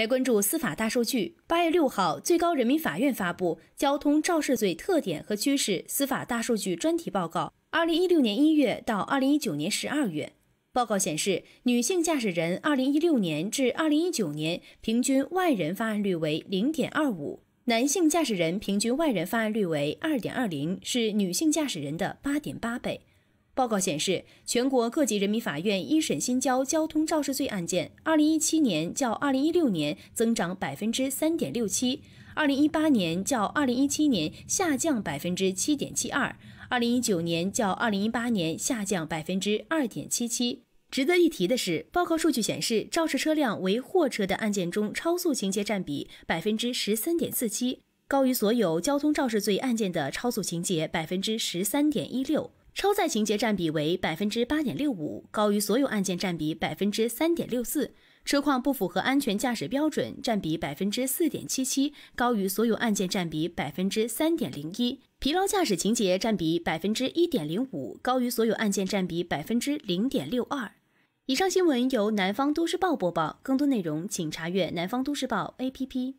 来关注司法大数据。八月六号，最高人民法院发布《交通肇事罪特点和趋势司法大数据专题报告》。二零一六年一月到二零一九年十二月，报告显示，女性驾驶人二零一六年至二零一九年平均万人发案率为零点二五，男性驾驶人平均万人发案率为二点二零，是女性驾驶人的八点八倍。报告显示，全国各级人民法院一审新交交通肇事罪案件，二零一七年较二零一六年增长百分之三点六七，二零一八年较二零一七年下降百分之七点七二，二零一九年较二零一八年下降百分之二点七七。值得一提的是，报告数据显示，肇事车辆为货车的案件中，超速情节占比百分之十三点四七，高于所有交通肇事罪案件的超速情节百分之十三点一六。超载情节占比为百分之八点六五，高于所有案件占比百分之三点六四；车况不符合安全驾驶标准占比百分之四点七七，高于所有案件占比百分之三点零一；疲劳驾驶情节占比百分之一点零五，高于所有案件占比百分之零点六二。以上新闻由南方都市报播报，更多内容请查阅南方都市报 A P P。